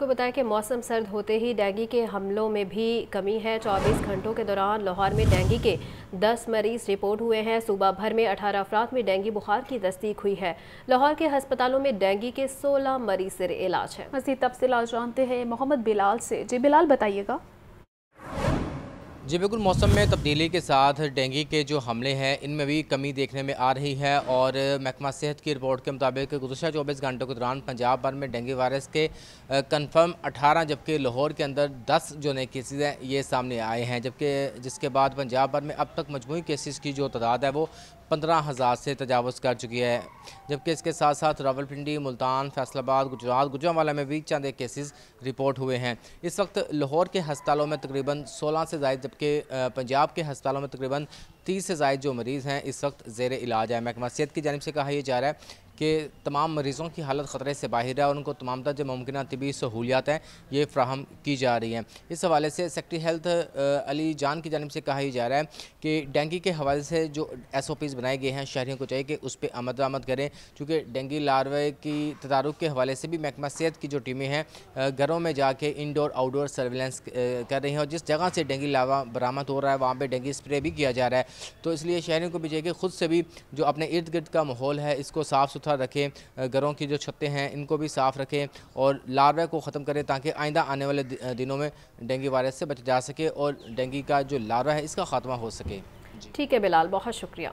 आपको बताया कि मौसम सर्द होते ही डेंगू के हमलों में भी कमी है 24 घंटों के दौरान लाहौर में डेंगू के 10 मरीज रिपोर्ट हुए हैं सुबह भर में 18 अफराद में डेंगू बुखार की तस्दीक हुई है लाहौर के अस्पतालों में डेंगू के 16 मरीज सिर इलाज है मजीद तफसला जानते हैं मोहम्मद बिलाल से जी बिलाल बताइएगा जी बिल्कुल मौसम में तब्दीली के साथ डेंगू के जो हमले हैं इनमें भी कमी देखने में आ रही है और महकमा सेहत की रिपोर्ट के मुताबिक गुजशत चौबीस घंटों के दौरान पंजाब भर में डेंगू वायरस के कन्फर्म 18 जबकि लाहौर के अंदर 10 जो नए केसेज हैं ये सामने आए हैं जबकि जिसके बाद पंजाब भर में अब तक मजमू केसेज़ की जो तादाद है वो पंद्रह हज़ार से तजावज़ कर चुकी है जबकि इसके साथ साथ रावलपिंडी मुल्तान फैसलाबाद गुजरात गुजरावाला में भी चंद केसेस रिपोर्ट हुए हैं इस वक्त लाहौर के हस्पतालों में तकरीबन सोलह से जायद जबकि पंजाब के हस्पतालों में तकरीबन तीस से जायद जो मरीज़ हैं इस वक्त जेर इलाज है महकमा सेहत की जानब से कहा यह जा रहा है कि तमाम मरीज़ों की हालत ख़तरे से बाहर है और उनको तमाम तरह जो मुमकिन तबी सहूलियात हैं ये फ्राहम की जा रही हैं इस हवाले से सेक्रटरी हेल्थ अली जान की जानब से कहा ही जा रहा है कि डेंगी के हवाले से जो एस ओ पीज़ बनाए गए हैं शहरीों को चाहिए कि उस पर आमद आमद करें चूँकि डेंगी लारवे की तदारुक के हवाले से भी महकमा सेहत की जो टीमें हैं घरों में जाके इनडोर आउटडोर सर्वेलेंस कर रही हैं और जिस जगह से डेंगी लावा बरामद हो रहा है वहाँ पर डेंगी स्प्रे भी किया जा रहा है तो इसलिए शहरीों को भी चाहिए कि खुद से भी जो अपने इर्द गिर्द का माहौल है इसको साफ़ सुथरा सुथरा रखें घरों की जो छतें हैं इनको भी साफ़ रखें और लार्वा को ख़त्म करें ताकि आइंदा आने वाले दिनों में डेंगू वायरस से बचा जा सके और डेंगू का जो लार्वा है इसका खात्मा हो सके ठीक है बिलाल बहुत शुक्रिया